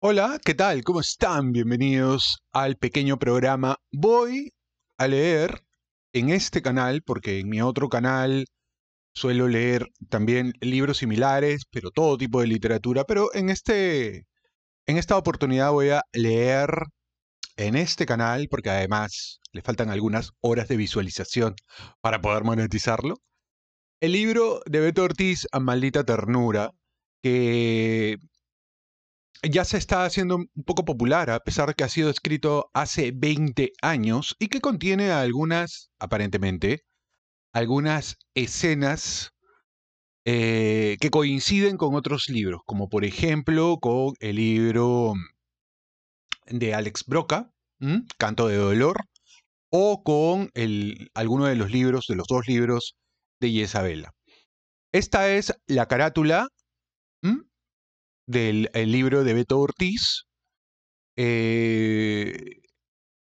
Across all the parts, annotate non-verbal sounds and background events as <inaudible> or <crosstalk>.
Hola, ¿qué tal? ¿Cómo están? Bienvenidos al pequeño programa. Voy a leer en este canal, porque en mi otro canal suelo leer también libros similares, pero todo tipo de literatura, pero en este en esta oportunidad voy a leer en este canal porque además le faltan algunas horas de visualización para poder monetizarlo. El libro de Beto Ortiz, A Maldita Ternura, que ya se está haciendo un poco popular, a pesar de que ha sido escrito hace 20 años y que contiene algunas, aparentemente, algunas escenas eh, que coinciden con otros libros, como por ejemplo con el libro mm, de Alex Broca, Canto de Dolor, o con alguno de los libros, de los dos libros de Isabela. Esta es la carátula del el libro de Beto Ortiz, eh,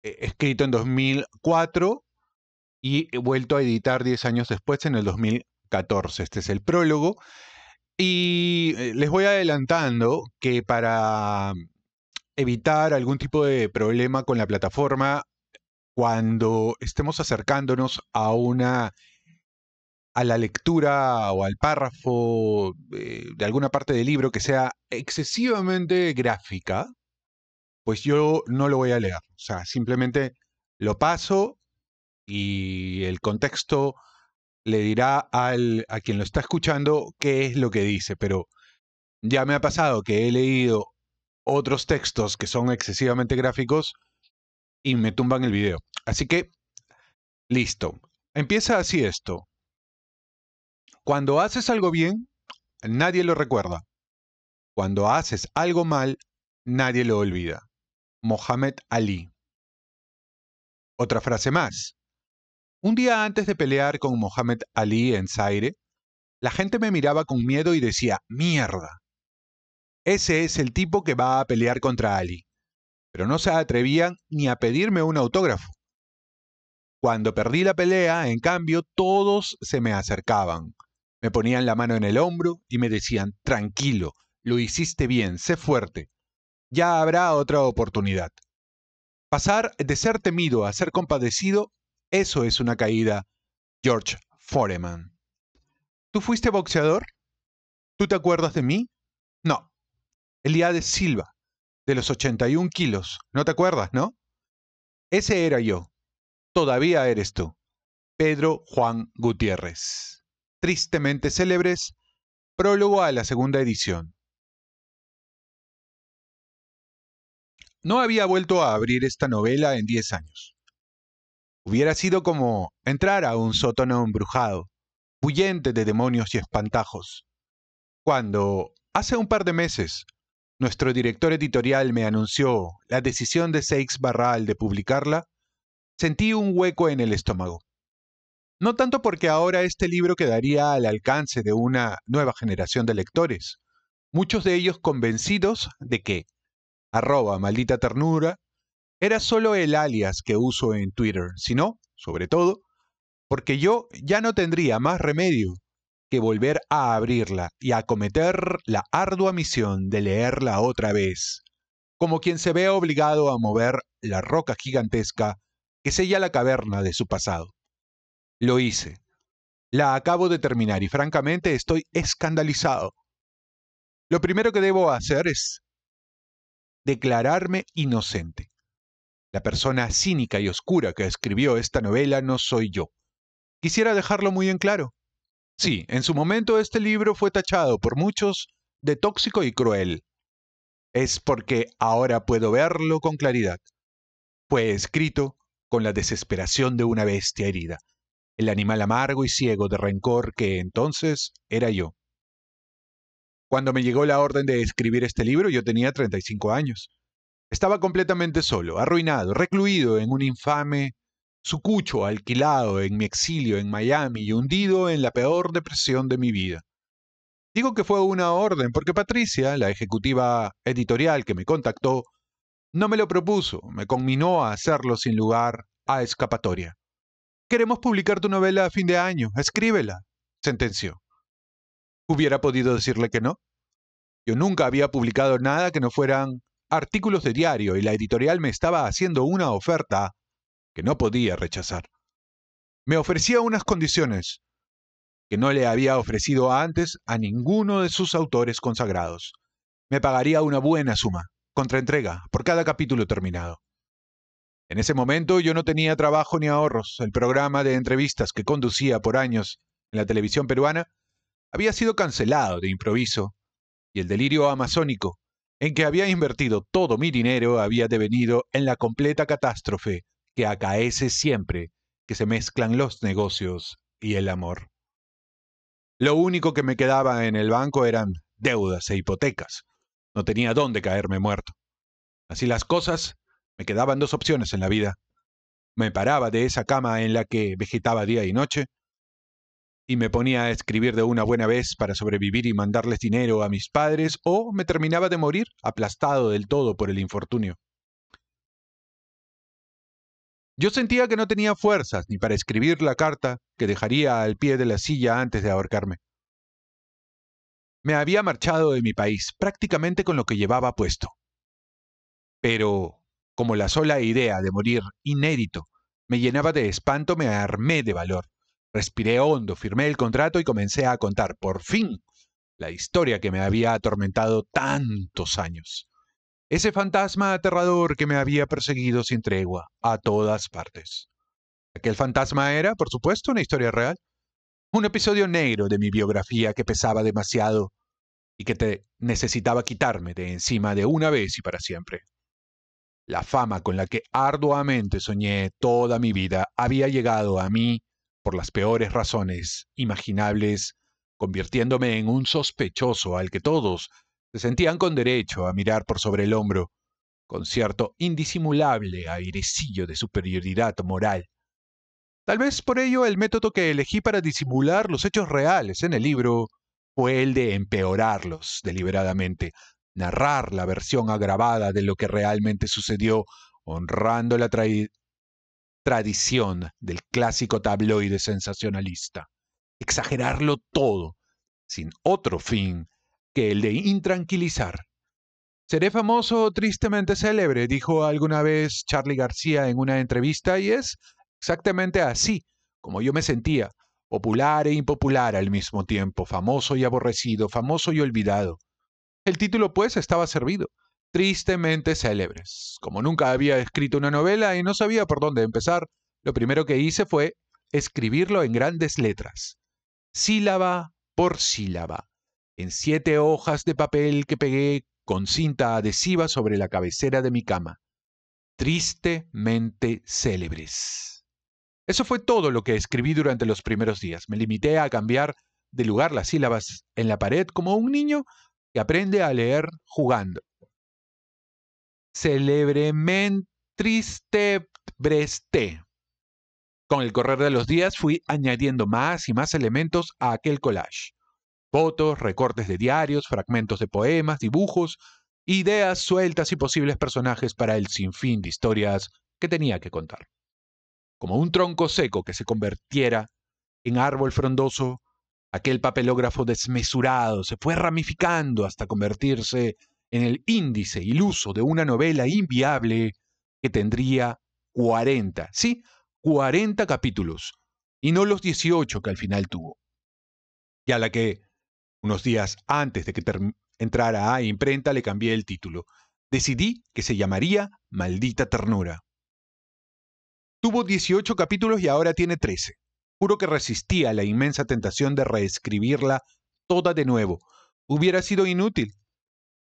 e, escrito en 2004 y vuelto a editar 10 años después, en el 2014. Este es el prólogo. Y eh, les voy adelantando que para evitar algún tipo de problema con la plataforma, cuando estemos acercándonos a una a la lectura o al párrafo eh, de alguna parte del libro que sea excesivamente gráfica, pues yo no lo voy a leer. O sea, simplemente lo paso y el contexto le dirá a quien lo está escuchando qué es lo que dice. Pero ya me ha pasado que he leído otros textos que son excesivamente gráficos y me tumban el video. Así que, listo. Empieza así esto. Cuando haces algo bien, nadie lo recuerda. Cuando haces algo mal, nadie lo olvida. Mohamed Ali. Otra frase más. Un día antes de pelear con Mohamed Ali en Zaire, la gente me miraba con miedo y decía, mierda. Ese es el tipo que va a pelear contra Ali. Pero no se atrevían ni a pedirme un autógrafo. Cuando perdí la pelea, en cambio, todos se me acercaban. Me ponían la mano en el hombro y me decían, tranquilo, lo hiciste bien, sé fuerte. Ya habrá otra oportunidad. Pasar de ser temido a ser compadecido, eso es una caída. George Foreman. ¿Tú fuiste boxeador? ¿Tú te acuerdas de mí? No. de Silva, de los 81 kilos. ¿No te acuerdas, no? Ese era yo. Todavía eres tú. Pedro Juan Gutiérrez tristemente célebres, prólogo a la segunda edición. No había vuelto a abrir esta novela en diez años. Hubiera sido como entrar a un sótano embrujado, huyente de demonios y espantajos. Cuando, hace un par de meses, nuestro director editorial me anunció la decisión de Seix Barral de publicarla, sentí un hueco en el estómago. No tanto porque ahora este libro quedaría al alcance de una nueva generación de lectores, muchos de ellos convencidos de que arroba maldita ternura era solo el alias que uso en Twitter, sino, sobre todo, porque yo ya no tendría más remedio que volver a abrirla y acometer la ardua misión de leerla otra vez, como quien se ve obligado a mover la roca gigantesca que sella la caverna de su pasado. Lo hice. La acabo de terminar y francamente estoy escandalizado. Lo primero que debo hacer es declararme inocente. La persona cínica y oscura que escribió esta novela no soy yo. Quisiera dejarlo muy en claro. Sí, en su momento este libro fue tachado por muchos de tóxico y cruel. Es porque ahora puedo verlo con claridad. Fue escrito con la desesperación de una bestia herida el animal amargo y ciego de rencor que entonces era yo. Cuando me llegó la orden de escribir este libro yo tenía 35 años. Estaba completamente solo, arruinado, recluido en un infame sucucho alquilado en mi exilio en Miami y hundido en la peor depresión de mi vida. Digo que fue una orden porque Patricia, la ejecutiva editorial que me contactó, no me lo propuso, me conminó a hacerlo sin lugar a escapatoria. Queremos publicar tu novela a fin de año, escríbela, sentenció. Hubiera podido decirle que no. Yo nunca había publicado nada que no fueran artículos de diario y la editorial me estaba haciendo una oferta que no podía rechazar. Me ofrecía unas condiciones que no le había ofrecido antes a ninguno de sus autores consagrados. Me pagaría una buena suma, contra entrega, por cada capítulo terminado. En ese momento yo no tenía trabajo ni ahorros. El programa de entrevistas que conducía por años en la televisión peruana había sido cancelado de improviso y el delirio amazónico en que había invertido todo mi dinero había devenido en la completa catástrofe que acaece siempre que se mezclan los negocios y el amor. Lo único que me quedaba en el banco eran deudas e hipotecas. No tenía dónde caerme muerto. Así las cosas, me quedaban dos opciones en la vida. Me paraba de esa cama en la que vegetaba día y noche y me ponía a escribir de una buena vez para sobrevivir y mandarles dinero a mis padres o me terminaba de morir aplastado del todo por el infortunio. Yo sentía que no tenía fuerzas ni para escribir la carta que dejaría al pie de la silla antes de ahorcarme. Me había marchado de mi país prácticamente con lo que llevaba puesto. Pero como la sola idea de morir inédito me llenaba de espanto, me armé de valor. Respiré hondo, firmé el contrato y comencé a contar, por fin, la historia que me había atormentado tantos años. Ese fantasma aterrador que me había perseguido sin tregua, a todas partes. Aquel fantasma era, por supuesto, una historia real. Un episodio negro de mi biografía que pesaba demasiado y que necesitaba quitarme de encima de una vez y para siempre. La fama con la que arduamente soñé toda mi vida había llegado a mí por las peores razones imaginables, convirtiéndome en un sospechoso al que todos se sentían con derecho a mirar por sobre el hombro, con cierto indisimulable airecillo de superioridad moral. Tal vez por ello el método que elegí para disimular los hechos reales en el libro fue el de empeorarlos deliberadamente, narrar la versión agravada de lo que realmente sucedió, honrando la tradición del clásico tabloide sensacionalista. Exagerarlo todo, sin otro fin que el de intranquilizar. Seré famoso o tristemente célebre, dijo alguna vez Charlie García en una entrevista, y es exactamente así como yo me sentía, popular e impopular al mismo tiempo, famoso y aborrecido, famoso y olvidado. El título, pues, estaba servido. Tristemente célebres. Como nunca había escrito una novela y no sabía por dónde empezar, lo primero que hice fue escribirlo en grandes letras, sílaba por sílaba, en siete hojas de papel que pegué con cinta adhesiva sobre la cabecera de mi cama. Tristemente célebres. Eso fue todo lo que escribí durante los primeros días. Me limité a cambiar de lugar las sílabas en la pared como un niño aprende a leer jugando. Celebrement triste Con el correr de los días fui añadiendo más y más elementos a aquel collage. Fotos, recortes de diarios, fragmentos de poemas, dibujos, ideas sueltas y posibles personajes para el sinfín de historias que tenía que contar. Como un tronco seco que se convirtiera en árbol frondoso, Aquel papelógrafo desmesurado se fue ramificando hasta convertirse en el índice iluso de una novela inviable que tendría 40, sí, 40 capítulos, y no los 18 que al final tuvo. Y a la que, unos días antes de que entrara a imprenta, le cambié el título. Decidí que se llamaría Maldita Ternura. Tuvo 18 capítulos y ahora tiene 13. Juro que resistía la inmensa tentación de reescribirla toda de nuevo. Hubiera sido inútil.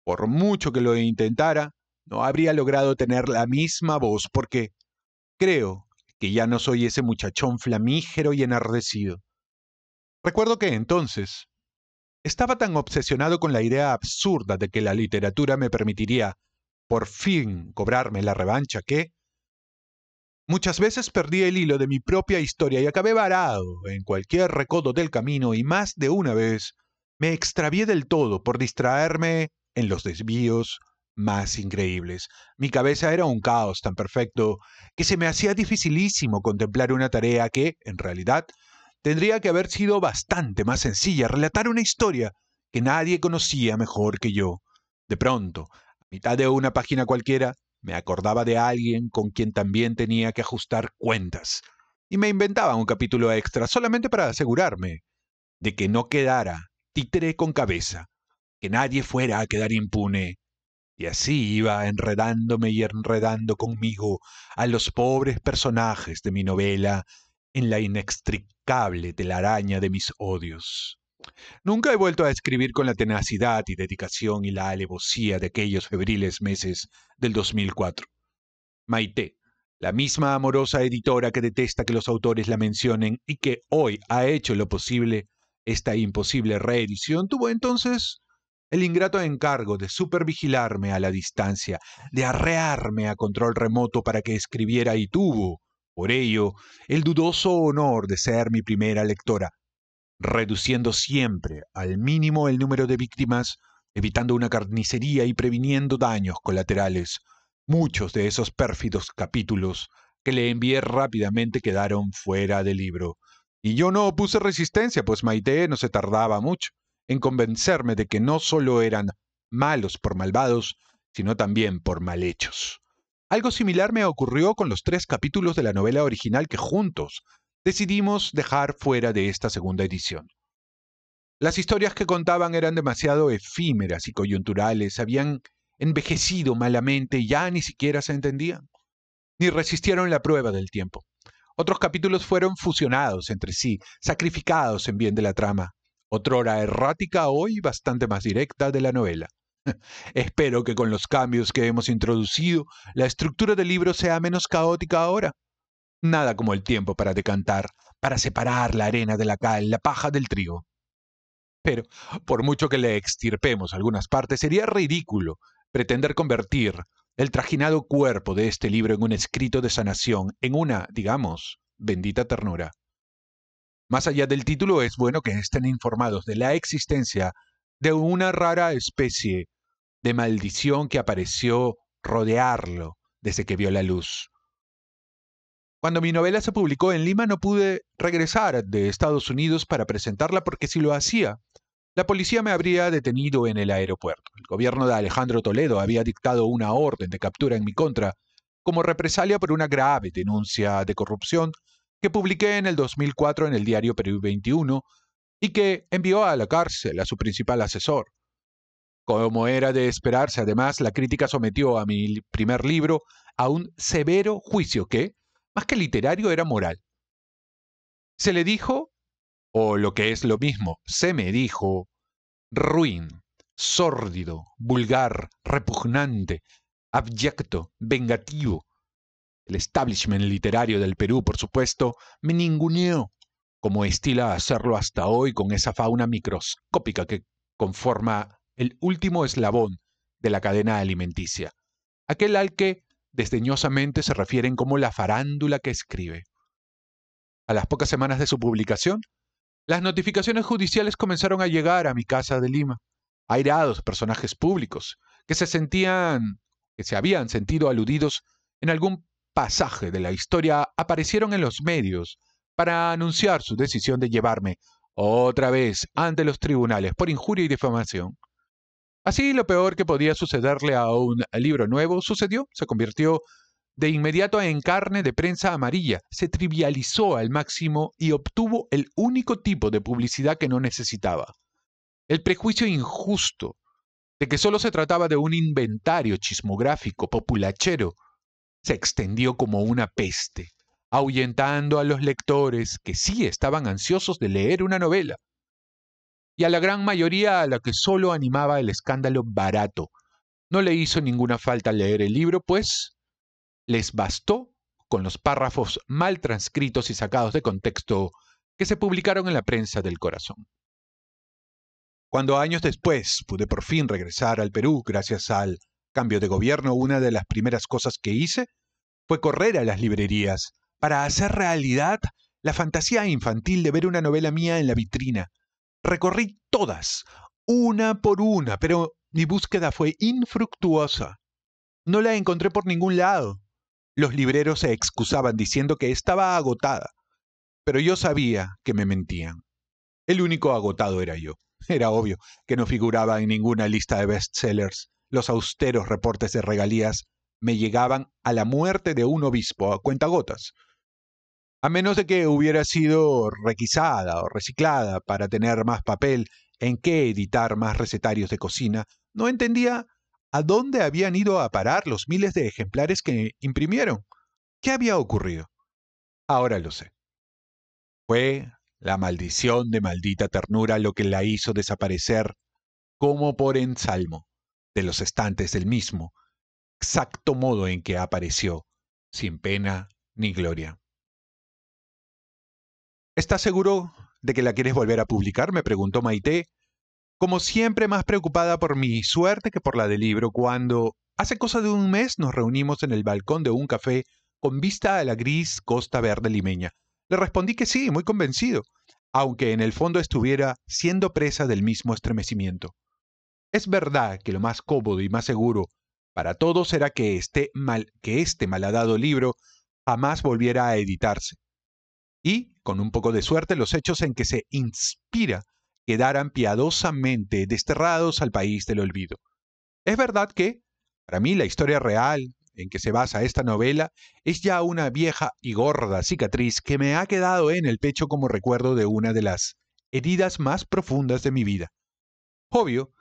Por mucho que lo intentara, no habría logrado tener la misma voz porque creo que ya no soy ese muchachón flamígero y enardecido. Recuerdo que entonces estaba tan obsesionado con la idea absurda de que la literatura me permitiría por fin cobrarme la revancha que, Muchas veces perdí el hilo de mi propia historia y acabé varado en cualquier recodo del camino y más de una vez me extravié del todo por distraerme en los desvíos más increíbles. Mi cabeza era un caos tan perfecto que se me hacía dificilísimo contemplar una tarea que, en realidad, tendría que haber sido bastante más sencilla, relatar una historia que nadie conocía mejor que yo. De pronto, a mitad de una página cualquiera, me acordaba de alguien con quien también tenía que ajustar cuentas, y me inventaba un capítulo extra solamente para asegurarme de que no quedara títere con cabeza, que nadie fuera a quedar impune. Y así iba enredándome y enredando conmigo a los pobres personajes de mi novela en la inextricable telaraña de mis odios. Nunca he vuelto a escribir con la tenacidad y dedicación y la alevosía de aquellos febriles meses del 2004. Maite, la misma amorosa editora que detesta que los autores la mencionen y que hoy ha hecho lo posible esta imposible reedición, tuvo entonces el ingrato encargo de supervigilarme a la distancia, de arrearme a control remoto para que escribiera y tuvo, por ello, el dudoso honor de ser mi primera lectora, reduciendo siempre al mínimo el número de víctimas, evitando una carnicería y previniendo daños colaterales. Muchos de esos pérfidos capítulos que le envié rápidamente quedaron fuera del libro. Y yo no opuse resistencia, pues Maite no se tardaba mucho en convencerme de que no solo eran malos por malvados, sino también por malhechos. Algo similar me ocurrió con los tres capítulos de la novela original que juntos decidimos dejar fuera de esta segunda edición. Las historias que contaban eran demasiado efímeras y coyunturales, habían envejecido malamente y ya ni siquiera se entendían, ni resistieron la prueba del tiempo. Otros capítulos fueron fusionados entre sí, sacrificados en bien de la trama, otrora errática, hoy bastante más directa de la novela. <laughs> Espero que con los cambios que hemos introducido, la estructura del libro sea menos caótica ahora Nada como el tiempo para decantar, para separar la arena de la cal, la paja del trigo. Pero, por mucho que le extirpemos algunas partes, sería ridículo pretender convertir el trajinado cuerpo de este libro en un escrito de sanación, en una, digamos, bendita ternura. Más allá del título, es bueno que estén informados de la existencia de una rara especie de maldición que apareció rodearlo desde que vio la luz. Cuando mi novela se publicó en Lima no pude regresar de Estados Unidos para presentarla porque si lo hacía, la policía me habría detenido en el aeropuerto. El gobierno de Alejandro Toledo había dictado una orden de captura en mi contra como represalia por una grave denuncia de corrupción que publiqué en el 2004 en el diario Perú 21 y que envió a la cárcel a su principal asesor. Como era de esperarse, además, la crítica sometió a mi primer libro a un severo juicio que, más que literario, era moral. Se le dijo, o lo que es lo mismo, se me dijo, ruin, sórdido, vulgar, repugnante, abyecto, vengativo. El establishment literario del Perú, por supuesto, me ninguneó, como estila hacerlo hasta hoy con esa fauna microscópica que conforma el último eslabón de la cadena alimenticia, aquel al que desdeñosamente se refieren como la farándula que escribe. A las pocas semanas de su publicación, las notificaciones judiciales comenzaron a llegar a mi casa de Lima, airados personajes públicos que se sentían, que se habían sentido aludidos en algún pasaje de la historia, aparecieron en los medios para anunciar su decisión de llevarme otra vez ante los tribunales por injuria y difamación. Así lo peor que podía sucederle a un libro nuevo sucedió, se convirtió de inmediato en carne de prensa amarilla, se trivializó al máximo y obtuvo el único tipo de publicidad que no necesitaba. El prejuicio injusto de que solo se trataba de un inventario chismográfico populachero se extendió como una peste, ahuyentando a los lectores que sí estaban ansiosos de leer una novela, y a la gran mayoría a la que solo animaba el escándalo barato. No le hizo ninguna falta leer el libro, pues les bastó con los párrafos mal transcritos y sacados de contexto que se publicaron en la prensa del corazón. Cuando años después pude por fin regresar al Perú gracias al cambio de gobierno, una de las primeras cosas que hice fue correr a las librerías para hacer realidad la fantasía infantil de ver una novela mía en la vitrina. Recorrí todas, una por una, pero mi búsqueda fue infructuosa. No la encontré por ningún lado. Los libreros se excusaban diciendo que estaba agotada, pero yo sabía que me mentían. El único agotado era yo. Era obvio que no figuraba en ninguna lista de bestsellers. Los austeros reportes de regalías me llegaban a la muerte de un obispo a cuentagotas a menos de que hubiera sido requisada o reciclada para tener más papel en qué editar más recetarios de cocina, no entendía a dónde habían ido a parar los miles de ejemplares que imprimieron. ¿Qué había ocurrido? Ahora lo sé. Fue la maldición de maldita ternura lo que la hizo desaparecer como por ensalmo de los estantes del mismo, exacto modo en que apareció, sin pena ni gloria. ¿Estás seguro de que la quieres volver a publicar? me preguntó Maite, como siempre más preocupada por mi suerte que por la del libro, cuando hace cosa de un mes nos reunimos en el balcón de un café con vista a la gris costa verde limeña. Le respondí que sí, muy convencido, aunque en el fondo estuviera siendo presa del mismo estremecimiento. Es verdad que lo más cómodo y más seguro para todos era que este, mal, que este malhadado libro jamás volviera a editarse. Y con un poco de suerte, los hechos en que se inspira quedaran piadosamente desterrados al país del olvido. Es verdad que, para mí, la historia real en que se basa esta novela es ya una vieja y gorda cicatriz que me ha quedado en el pecho como recuerdo de una de las heridas más profundas de mi vida. Obvio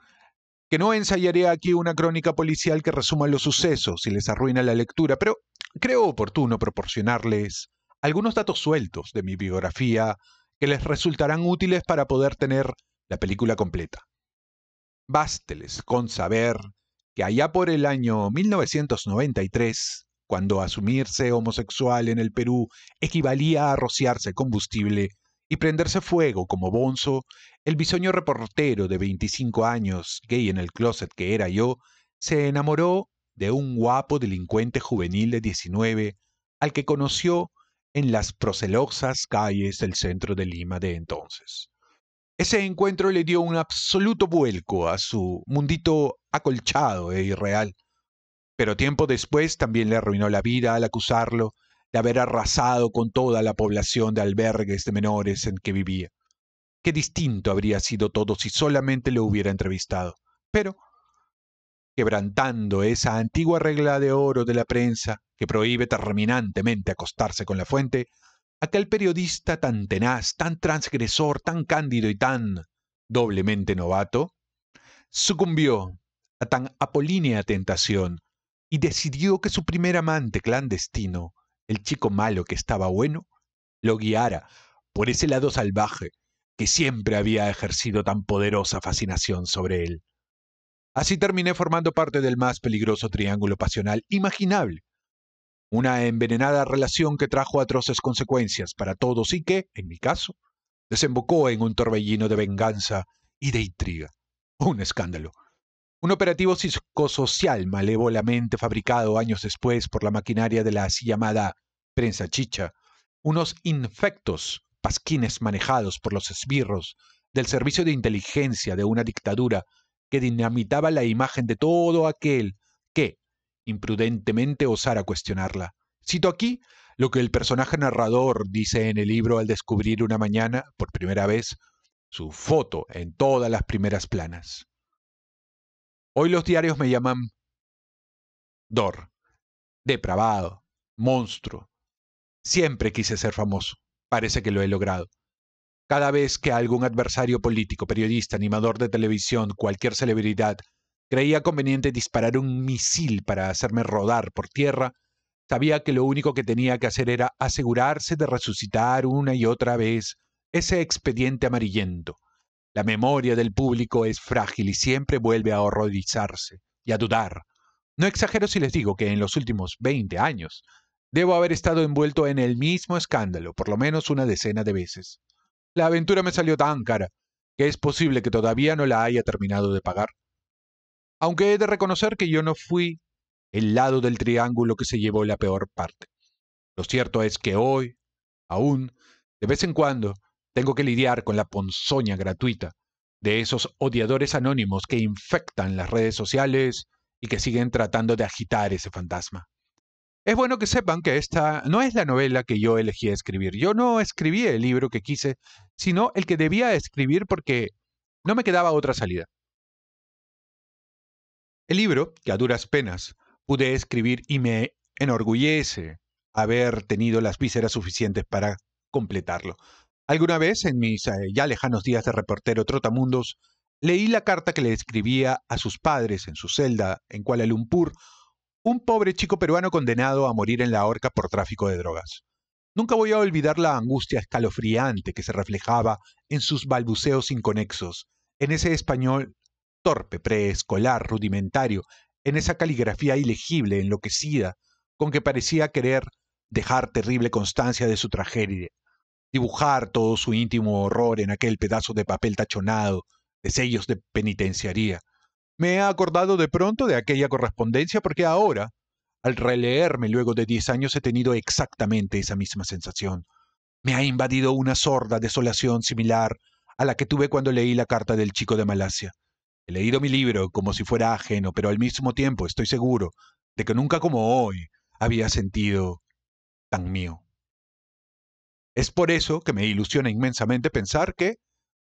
que no ensayaré aquí una crónica policial que resuma los sucesos y les arruina la lectura, pero creo oportuno proporcionarles algunos datos sueltos de mi biografía que les resultarán útiles para poder tener la película completa. Básteles con saber que allá por el año 1993, cuando asumirse homosexual en el Perú equivalía a rociarse combustible y prenderse fuego como bonzo, el bisoño reportero de 25 años, gay en el closet que era yo, se enamoró de un guapo delincuente juvenil de 19 al que conoció en las procelosas calles del centro de Lima de entonces. Ese encuentro le dio un absoluto vuelco a su mundito acolchado e irreal. Pero tiempo después también le arruinó la vida al acusarlo de haber arrasado con toda la población de albergues de menores en que vivía. Qué distinto habría sido todo si solamente lo hubiera entrevistado. Pero quebrantando esa antigua regla de oro de la prensa que prohíbe terminantemente acostarse con la fuente, aquel periodista tan tenaz, tan transgresor, tan cándido y tan doblemente novato, sucumbió a tan apolínea tentación y decidió que su primer amante clandestino, el chico malo que estaba bueno, lo guiara por ese lado salvaje que siempre había ejercido tan poderosa fascinación sobre él. Así terminé formando parte del más peligroso triángulo pasional imaginable. Una envenenada relación que trajo atroces consecuencias para todos y que, en mi caso, desembocó en un torbellino de venganza y de intriga. Un escándalo. Un operativo psicosocial malévolamente fabricado años después por la maquinaria de la así llamada prensa chicha. Unos infectos pasquines manejados por los esbirros del servicio de inteligencia de una dictadura que dinamitaba la imagen de todo aquel que imprudentemente osara cuestionarla. Cito aquí lo que el personaje narrador dice en el libro al descubrir una mañana, por primera vez, su foto en todas las primeras planas. Hoy los diarios me llaman Dor, depravado, monstruo. Siempre quise ser famoso. Parece que lo he logrado. Cada vez que algún adversario político, periodista, animador de televisión, cualquier celebridad, creía conveniente disparar un misil para hacerme rodar por tierra, sabía que lo único que tenía que hacer era asegurarse de resucitar una y otra vez ese expediente amarillento. La memoria del público es frágil y siempre vuelve a horrorizarse y a dudar. No exagero si les digo que en los últimos 20 años debo haber estado envuelto en el mismo escándalo por lo menos una decena de veces la aventura me salió tan cara que es posible que todavía no la haya terminado de pagar. Aunque he de reconocer que yo no fui el lado del triángulo que se llevó la peor parte. Lo cierto es que hoy, aún, de vez en cuando, tengo que lidiar con la ponzoña gratuita de esos odiadores anónimos que infectan las redes sociales y que siguen tratando de agitar ese fantasma. Es bueno que sepan que esta no es la novela que yo elegí escribir. Yo no escribí el libro que quise, sino el que debía escribir porque no me quedaba otra salida. El libro, que a duras penas pude escribir y me enorgullece haber tenido las vísceras suficientes para completarlo. Alguna vez, en mis eh, ya lejanos días de reportero trotamundos, leí la carta que le escribía a sus padres en su celda en Kuala Lumpur un pobre chico peruano condenado a morir en la horca por tráfico de drogas. Nunca voy a olvidar la angustia escalofriante que se reflejaba en sus balbuceos inconexos, en ese español torpe, preescolar, rudimentario, en esa caligrafía ilegible, enloquecida, con que parecía querer dejar terrible constancia de su tragedia, dibujar todo su íntimo horror en aquel pedazo de papel tachonado, de sellos de penitenciaría, me he acordado de pronto de aquella correspondencia porque ahora, al releerme luego de diez años, he tenido exactamente esa misma sensación. Me ha invadido una sorda desolación similar a la que tuve cuando leí la carta del chico de Malasia. He leído mi libro como si fuera ajeno, pero al mismo tiempo estoy seguro de que nunca como hoy había sentido tan mío. Es por eso que me ilusiona inmensamente pensar que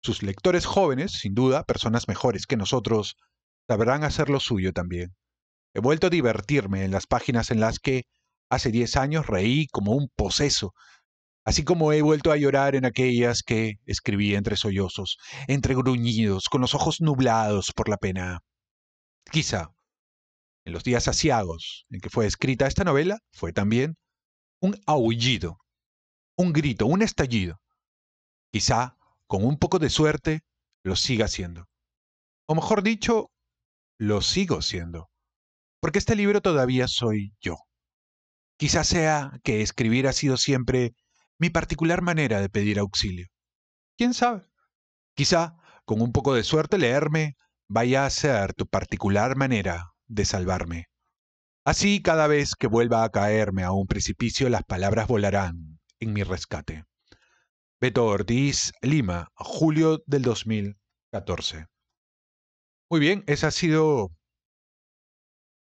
sus lectores jóvenes, sin duda, personas mejores que nosotros, sabrán hacer lo suyo también. He vuelto a divertirme en las páginas en las que hace diez años reí como un poseso, así como he vuelto a llorar en aquellas que escribí entre sollozos, entre gruñidos, con los ojos nublados por la pena. Quizá, en los días asiagos en que fue escrita esta novela, fue también un aullido, un grito, un estallido. Quizá, con un poco de suerte, lo siga siendo. O mejor dicho, lo sigo siendo. Porque este libro todavía soy yo. Quizá sea que escribir ha sido siempre mi particular manera de pedir auxilio. ¿Quién sabe? Quizá, con un poco de suerte, leerme vaya a ser tu particular manera de salvarme. Así cada vez que vuelva a caerme a un precipicio, las palabras volarán en mi rescate. Beto Ortiz, Lima, julio del 2014. Muy bien, esa ha sido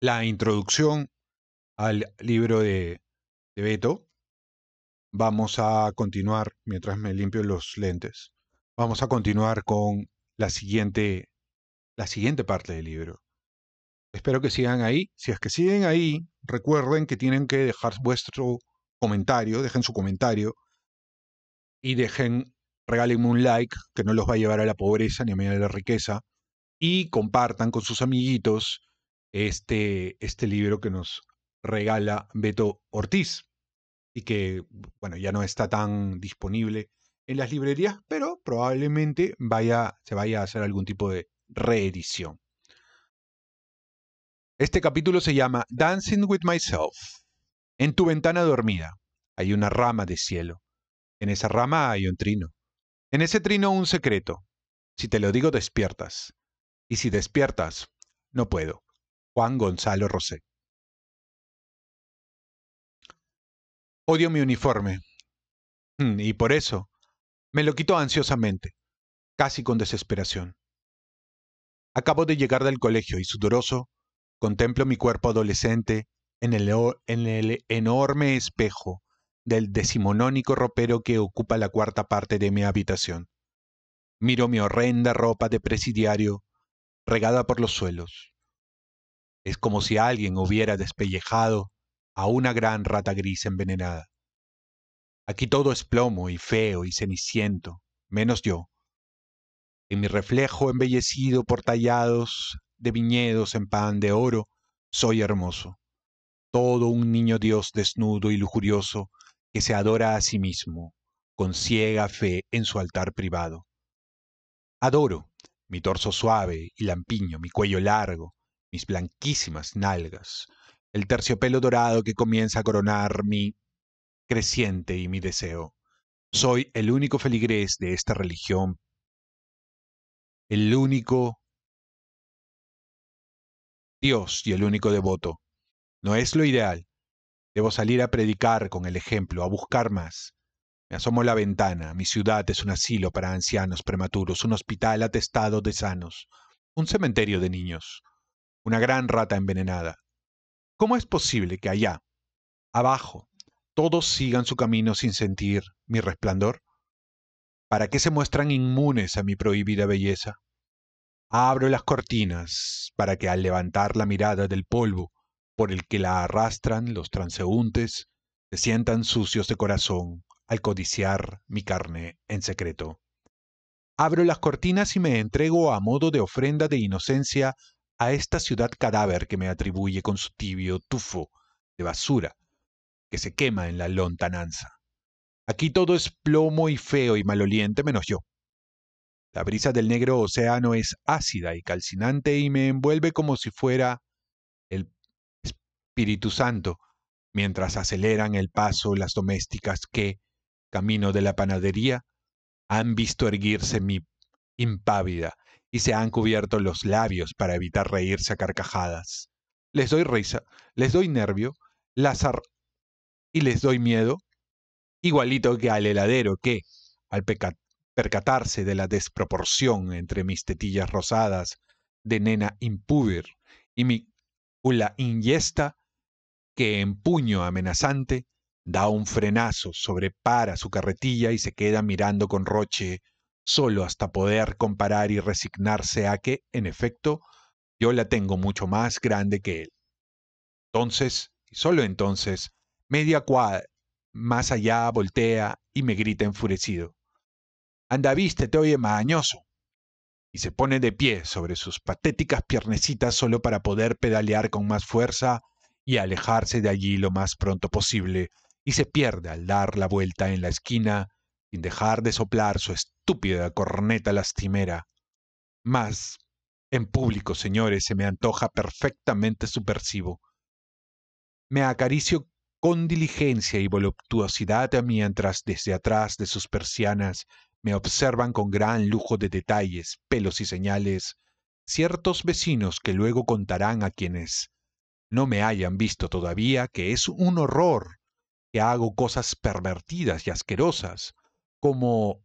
la introducción al libro de, Beto. Vamos a continuar, mientras me limpio los lentes, vamos a continuar con la siguiente, la siguiente parte del libro. Espero que sigan ahí. Si es que siguen ahí, recuerden que tienen que dejar vuestro comentario, dejen su comentario y dejen, regálenme un like que no los va a llevar a la pobreza ni a la riqueza y compartan con sus amiguitos este, este libro que nos regala Beto Ortiz y que, bueno, ya no está tan disponible en las librerías, pero probablemente vaya, se vaya a hacer algún tipo de reedición. Este capítulo se llama Dancing with Myself. En tu ventana dormida hay una rama de cielo. En esa rama hay un trino. En ese trino un secreto. Si te lo digo, despiertas. Y si despiertas, no puedo. Juan Gonzalo Rosé. Odio mi uniforme. Mm, y por eso, me lo quito ansiosamente, casi con desesperación. Acabo de llegar del colegio y sudoroso, contemplo mi cuerpo adolescente en el, en el enorme espejo del decimonónico ropero que ocupa la cuarta parte de mi habitación. Miro mi horrenda ropa de presidiario regada por los suelos. Es como si alguien hubiera despellejado a una gran rata gris envenenada. Aquí todo es plomo y feo y ceniciento, menos yo. En mi reflejo embellecido por tallados de viñedos en pan de oro, soy hermoso. Todo un niño Dios desnudo y lujurioso que se adora a sí mismo, con ciega fe en su altar privado. Adoro, mi torso suave y lampiño, mi cuello largo, mis blanquísimas nalgas, el terciopelo dorado que comienza a coronar mi creciente y mi deseo. Soy el único feligrés de esta religión, el único Dios y el único devoto. No es lo ideal. Debo salir a predicar con el ejemplo, a buscar más. Me asomo la ventana. Mi ciudad es un asilo para ancianos prematuros, un hospital atestado de sanos, un cementerio de niños, una gran rata envenenada. ¿Cómo es posible que allá, abajo, todos sigan su camino sin sentir mi resplandor? ¿Para qué se muestran inmunes a mi prohibida belleza? Abro las cortinas para que al levantar la mirada del polvo por el que la arrastran los transeúntes, se sientan sucios de corazón al codiciar mi carne en secreto. Abro las cortinas y me entrego a modo de ofrenda de inocencia a esta ciudad cadáver que me atribuye con su tibio tufo de basura que se quema en la lontananza. Aquí todo es plomo y feo y maloliente menos yo. La brisa del negro océano es ácida y calcinante y me envuelve como si fuera el Espíritu Santo, mientras aceleran el paso las domésticas que, camino de la panadería, han visto erguirse mi impávida y se han cubierto los labios para evitar reírse a carcajadas. Les doy risa, les doy nervio, lazar y les doy miedo, igualito que al heladero que, al percatarse de la desproporción entre mis tetillas rosadas de nena impúber y mi hula inyesta que empuño amenazante, Da un frenazo, sobrepara su carretilla y se queda mirando con Roche, solo hasta poder comparar y resignarse a que, en efecto, yo la tengo mucho más grande que él. Entonces, y solo entonces, media cuad más allá voltea y me grita enfurecido. Anda, viste, te oye mañoso. Y se pone de pie sobre sus patéticas piernecitas solo para poder pedalear con más fuerza y alejarse de allí lo más pronto posible, y se pierde al dar la vuelta en la esquina sin dejar de soplar su estúpida corneta lastimera. Mas, en público, señores, se me antoja perfectamente subversivo. Me acaricio con diligencia y voluptuosidad mientras desde atrás de sus persianas me observan con gran lujo de detalles, pelos y señales ciertos vecinos que luego contarán a quienes no me hayan visto todavía que es un horror que hago cosas pervertidas y asquerosas, como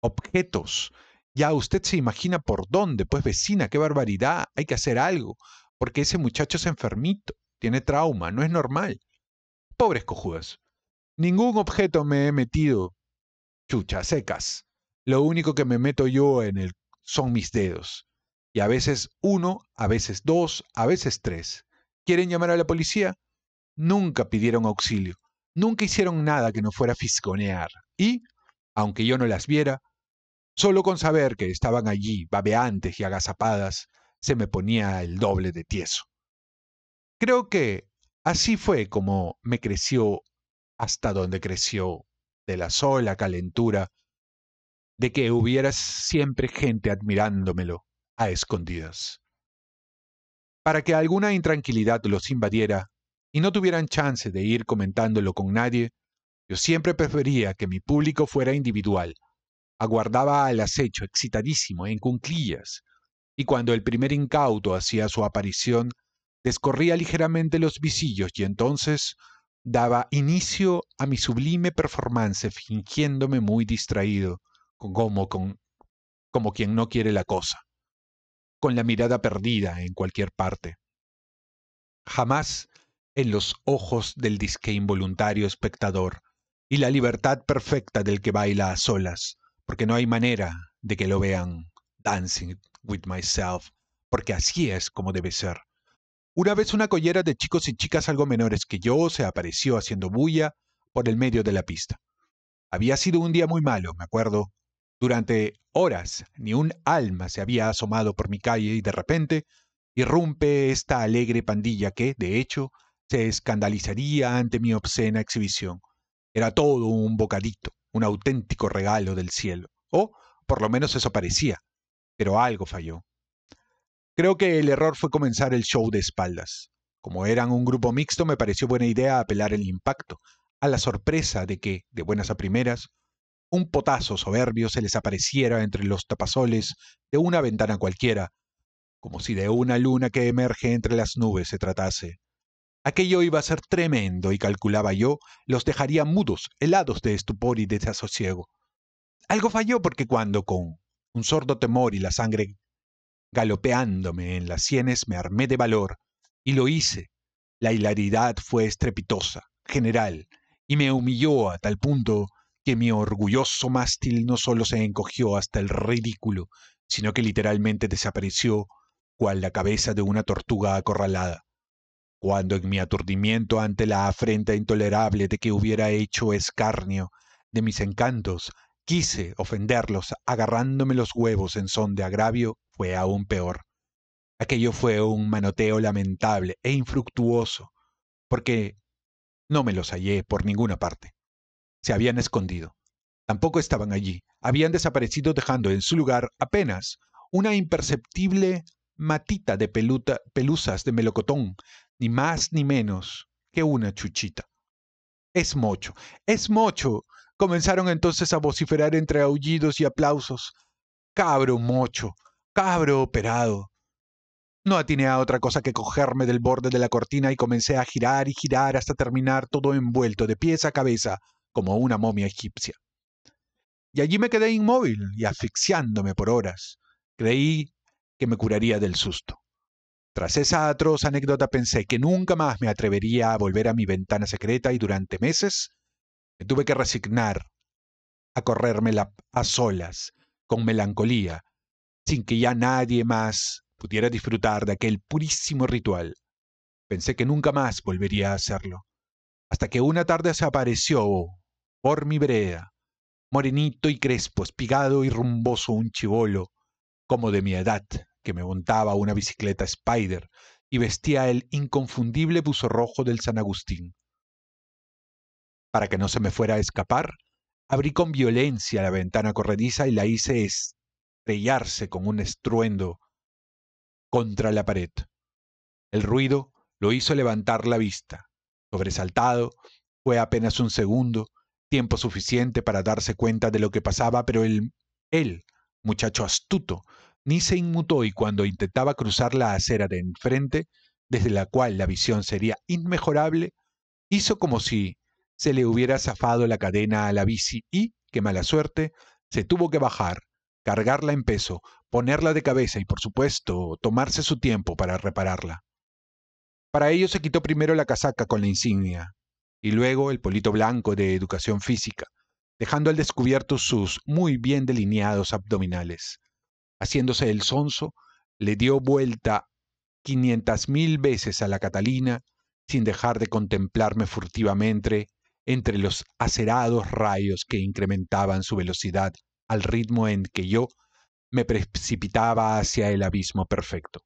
objetos. Ya usted se imagina por dónde, pues vecina, qué barbaridad, hay que hacer algo, porque ese muchacho es enfermito, tiene trauma, no es normal. Pobres cojudas. Ningún objeto me he metido, chucha, secas. Lo único que me meto yo en el son mis dedos. Y a veces uno, a veces dos, a veces tres. ¿Quieren llamar a la policía? nunca pidieron auxilio, nunca hicieron nada que no fuera fisconear, y, aunque yo no las viera, solo con saber que estaban allí babeantes y agazapadas, se me ponía el doble de tieso. Creo que así fue como me creció hasta donde creció, de la sola calentura, de que hubiera siempre gente admirándomelo a escondidas. Para que alguna intranquilidad los invadiera, y no tuvieran chance de ir comentándolo con nadie, yo siempre prefería que mi público fuera individual. Aguardaba al acecho, excitadísimo, en cunclillas, y cuando el primer incauto hacía su aparición, descorría ligeramente los visillos y entonces daba inicio a mi sublime performance fingiéndome muy distraído, como, con, como quien no quiere la cosa, con la mirada perdida en cualquier parte. Jamás en los ojos del disque involuntario espectador y la libertad perfecta del que baila a solas, porque no hay manera de que lo vean dancing with myself, porque así es como debe ser. Una vez una collera de chicos y chicas algo menores que yo se apareció haciendo bulla por el medio de la pista. Había sido un día muy malo, me acuerdo. Durante horas ni un alma se había asomado por mi calle y de repente irrumpe esta alegre pandilla que, de hecho, se escandalizaría ante mi obscena exhibición. Era todo un bocadito, un auténtico regalo del cielo. O, por lo menos eso parecía. Pero algo falló. Creo que el error fue comenzar el show de espaldas. Como eran un grupo mixto, me pareció buena idea apelar el impacto, a la sorpresa de que, de buenas a primeras, un potazo soberbio se les apareciera entre los tapazoles de una ventana cualquiera, como si de una luna que emerge entre las nubes se tratase. Aquello iba a ser tremendo y calculaba yo, los dejaría mudos, helados de estupor y desasosiego. Algo falló porque cuando, con un sordo temor y la sangre galopeándome en las sienes, me armé de valor, y lo hice. La hilaridad fue estrepitosa, general, y me humilló a tal punto que mi orgulloso mástil no solo se encogió hasta el ridículo, sino que literalmente desapareció cual la cabeza de una tortuga acorralada cuando en mi aturdimiento ante la afrenta intolerable de que hubiera hecho escarnio de mis encantos, quise ofenderlos agarrándome los huevos en son de agravio, fue aún peor. Aquello fue un manoteo lamentable e infructuoso, porque no me los hallé por ninguna parte. Se habían escondido. Tampoco estaban allí. Habían desaparecido dejando en su lugar apenas una imperceptible matita de peluta, pelusas de melocotón ni más ni menos que una chuchita. Es mocho, es mocho. Comenzaron entonces a vociferar entre aullidos y aplausos. Cabro mocho, cabro operado. No atiné a otra cosa que cogerme del borde de la cortina y comencé a girar y girar hasta terminar todo envuelto de pies a cabeza como una momia egipcia. Y allí me quedé inmóvil y asfixiándome por horas. Creí que me curaría del susto. Tras esa atroz anécdota pensé que nunca más me atrevería a volver a mi ventana secreta y durante meses me tuve que resignar a corrérmela a solas, con melancolía, sin que ya nadie más pudiera disfrutar de aquel purísimo ritual. Pensé que nunca más volvería a hacerlo, hasta que una tarde se apareció por mi brea, morenito y crespo, espigado y rumboso, un chivolo, como de mi edad, que me montaba una bicicleta Spider y vestía el inconfundible buzo rojo del San Agustín. Para que no se me fuera a escapar, abrí con violencia la ventana corrediza y la hice estrellarse con un estruendo contra la pared. El ruido lo hizo levantar la vista. Sobresaltado, fue apenas un segundo, tiempo suficiente para darse cuenta de lo que pasaba, pero él, él, muchacho astuto, ni se inmutó y cuando intentaba cruzar la acera de enfrente, desde la cual la visión sería inmejorable, hizo como si se le hubiera zafado la cadena a la bici y, qué mala suerte, se tuvo que bajar, cargarla en peso, ponerla de cabeza y, por supuesto, tomarse su tiempo para repararla. Para ello se quitó primero la casaca con la insignia, y luego el polito blanco de educación física, dejando al descubierto sus muy bien delineados abdominales haciéndose el sonso, le dio vuelta quinientas mil veces a la Catalina sin dejar de contemplarme furtivamente entre los acerados rayos que incrementaban su velocidad al ritmo en que yo me precipitaba hacia el abismo perfecto.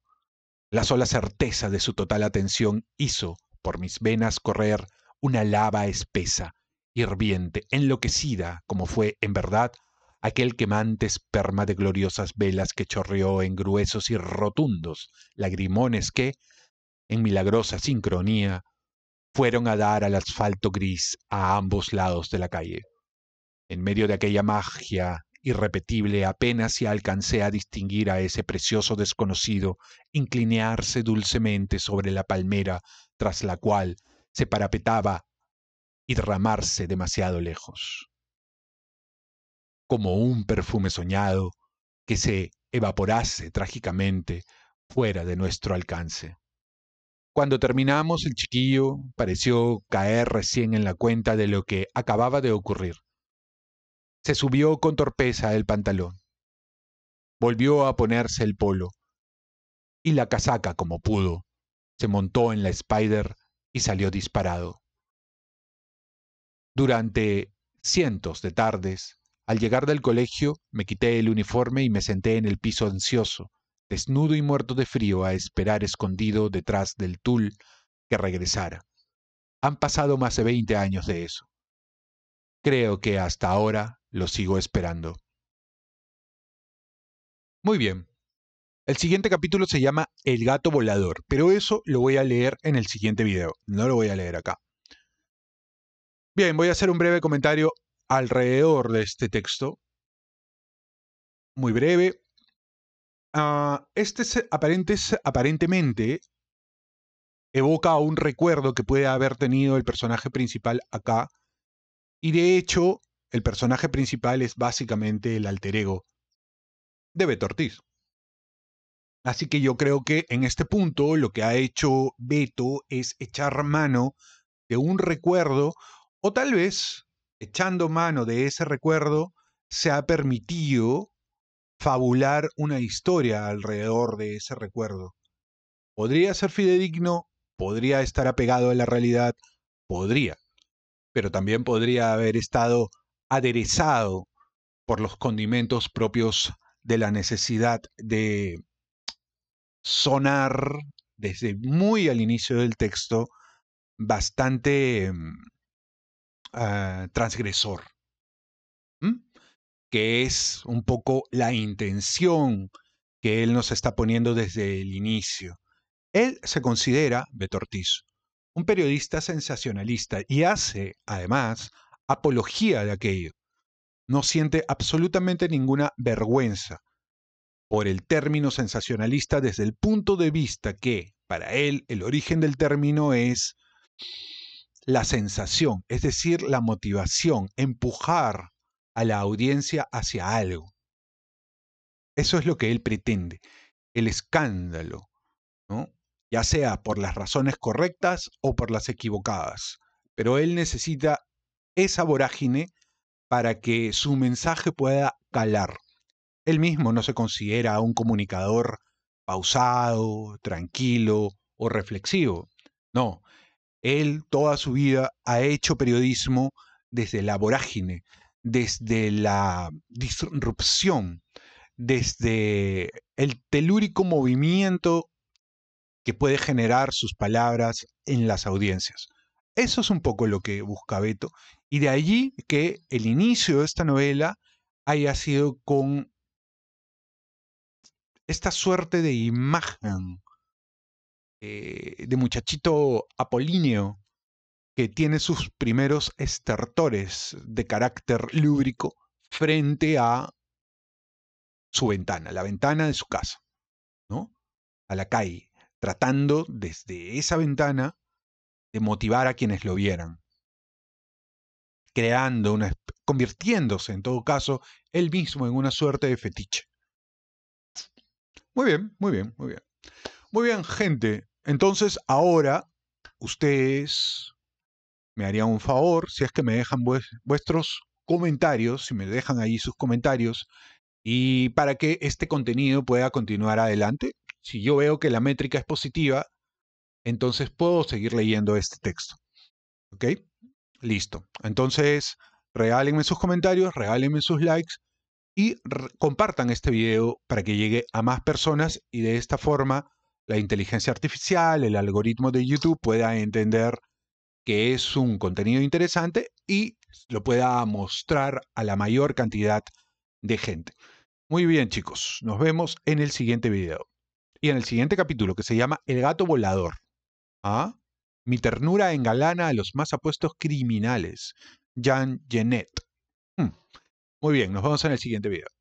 La sola certeza de su total atención hizo por mis venas correr una lava espesa, hirviente, enloquecida, como fue en verdad aquel quemante esperma de gloriosas velas que chorreó en gruesos y rotundos lagrimones que, en milagrosa sincronía, fueron a dar al asfalto gris a ambos lados de la calle. En medio de aquella magia irrepetible apenas si alcancé a distinguir a ese precioso desconocido inclinarse dulcemente sobre la palmera tras la cual se parapetaba y derramarse demasiado lejos como un perfume soñado que se evaporase trágicamente fuera de nuestro alcance. Cuando terminamos, el chiquillo pareció caer recién en la cuenta de lo que acababa de ocurrir. Se subió con torpeza el pantalón. Volvió a ponerse el polo y la casaca como pudo. Se montó en la Spider y salió disparado. Durante cientos de tardes, al llegar del colegio, me quité el uniforme y me senté en el piso ansioso, desnudo y muerto de frío, a esperar escondido detrás del tul que regresara. Han pasado más de 20 años de eso. Creo que hasta ahora lo sigo esperando. Muy bien. El siguiente capítulo se llama El gato volador, pero eso lo voy a leer en el siguiente video, no lo voy a leer acá. Bien, voy a hacer un breve comentario alrededor de este texto. Muy breve. Ah, este aparentemente evoca un recuerdo que puede haber tenido el personaje principal acá. Y de hecho, el personaje principal es básicamente el alter ego de Beto Ortiz. Así que yo creo que en este punto lo que ha hecho Beto es echar mano de un recuerdo o tal vez echando mano de ese recuerdo, se ha permitido fabular una historia alrededor de ese recuerdo. Podría ser fidedigno, podría estar apegado a la realidad, podría, pero también podría haber estado aderezado por los condimentos propios de la necesidad de sonar desde muy al inicio del texto bastante mm, Ah, transgresor, que es un poco la intención que él nos está poniendo desde el inicio. Él se considera, Betortiz, un periodista sensacionalista y hace, además, apología de aquello. No siente absolutamente ninguna vergüenza por el término sensacionalista desde el punto de vista que, para él, el origen del término es la sensación, es decir, la motivación, empujar a la audiencia hacia algo. Eso es lo que él pretende, el escándalo, ¿no? ya sea por las razones correctas o por las equivocadas. Pero él necesita esa vorágine para que su mensaje pueda calar. Él mismo no se considera un comunicador pausado, tranquilo o reflexivo. No, él toda su vida ha hecho periodismo desde la vorágine, desde la disrupción, desde el telúrico movimiento que puede generar sus palabras en las audiencias. Eso es un poco lo que busca Beto. Y de allí que el inicio de esta novela haya sido con esta suerte de imagen eh, de muchachito apolíneo que tiene sus primeros estertores de carácter lúbrico frente a su ventana, la ventana de su casa, ¿no? A la calle, tratando desde esa ventana de motivar a quienes lo vieran, creando una, convirtiéndose en todo caso él mismo en una suerte de fetiche. Muy bien, muy bien, muy bien. Muy bien, gente. Entonces, ahora, ustedes me harían un favor si es que me dejan vuestros comentarios, si me dejan ahí sus comentarios, y para que este contenido pueda continuar adelante. Si yo veo que la métrica es positiva, entonces puedo seguir leyendo este texto. ¿Ok? Listo. Entonces, regálenme sus comentarios, regálenme sus likes y compartan este video para que llegue a más personas y de esta forma la inteligencia artificial, el algoritmo de YouTube pueda entender que es un contenido interesante y lo pueda mostrar a la mayor cantidad de gente. Muy bien chicos, nos vemos en el siguiente video y en el siguiente capítulo que se llama El gato volador. ¿Ah? Mi ternura engalana a los más apuestos criminales. Jean Genet. Hmm, muy bien, nos vemos en el siguiente video.